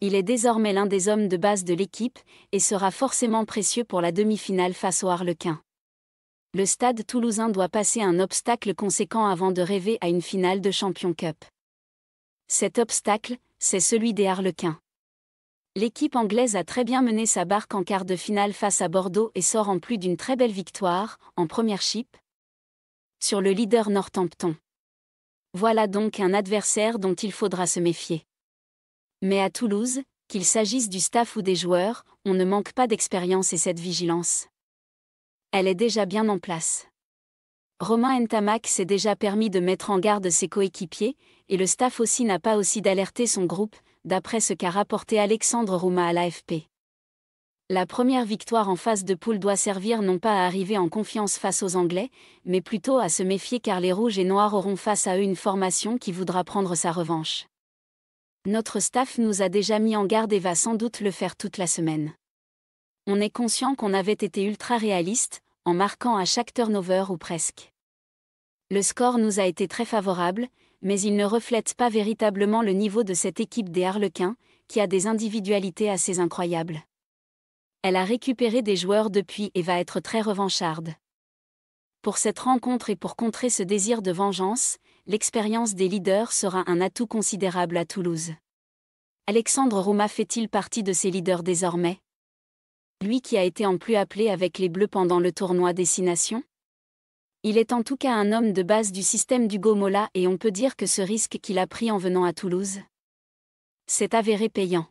Il est désormais l'un des hommes de base de l'équipe et sera forcément précieux pour la demi-finale face aux Harlequins. Le stade toulousain doit passer un obstacle conséquent avant de rêver à une finale de Champion Cup. Cet obstacle, c'est celui des Harlequins. L'équipe anglaise a très bien mené sa barque en quart de finale face à Bordeaux et sort en plus d'une très belle victoire, en première chip, sur le leader Northampton. Voilà donc un adversaire dont il faudra se méfier. Mais à Toulouse, qu'il s'agisse du staff ou des joueurs, on ne manque pas d'expérience et cette vigilance. Elle est déjà bien en place. Romain Ntamak s'est déjà permis de mettre en garde ses coéquipiers, et le staff aussi n'a pas aussi d'alerter son groupe, d'après ce qu'a rapporté Alexandre Rouma à l'AFP. La première victoire en phase de poule doit servir non pas à arriver en confiance face aux Anglais, mais plutôt à se méfier car les Rouges et Noirs auront face à eux une formation qui voudra prendre sa revanche notre staff nous a déjà mis en garde et va sans doute le faire toute la semaine. On est conscient qu'on avait été ultra réaliste, en marquant à chaque turnover ou presque. Le score nous a été très favorable, mais il ne reflète pas véritablement le niveau de cette équipe des Harlequins, qui a des individualités assez incroyables. Elle a récupéré des joueurs depuis et va être très revancharde. Pour cette rencontre et pour contrer ce désir de vengeance, l'expérience des leaders sera un atout considérable à Toulouse. Alexandre Rouma fait-il partie de ces leaders désormais Lui qui a été en plus appelé avec les Bleus pendant le tournoi Nations Il est en tout cas un homme de base du système du Gomola et on peut dire que ce risque qu'il a pris en venant à Toulouse s'est avéré payant.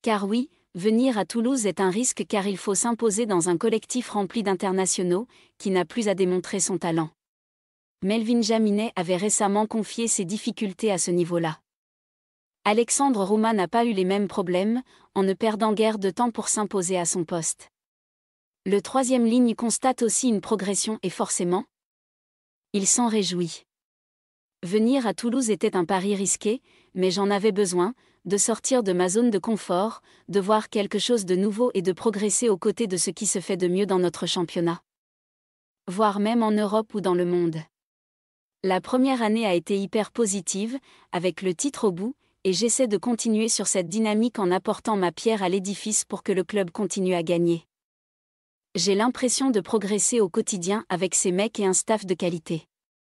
Car oui, venir à Toulouse est un risque car il faut s'imposer dans un collectif rempli d'internationaux, qui n'a plus à démontrer son talent. Melvin Jaminet avait récemment confié ses difficultés à ce niveau-là. Alexandre Rouma n'a pas eu les mêmes problèmes, en ne perdant guère de temps pour s'imposer à son poste. Le troisième ligne constate aussi une progression et forcément, il s'en réjouit. Venir à Toulouse était un pari risqué, mais j'en avais besoin, de sortir de ma zone de confort, de voir quelque chose de nouveau et de progresser aux côtés de ce qui se fait de mieux dans notre championnat. Voire même en Europe ou dans le monde. La première année a été hyper positive, avec le titre au bout, et j'essaie de continuer sur cette dynamique en apportant ma pierre à l'édifice pour que le club continue à gagner. J'ai l'impression de progresser au quotidien avec ces mecs et un staff de qualité.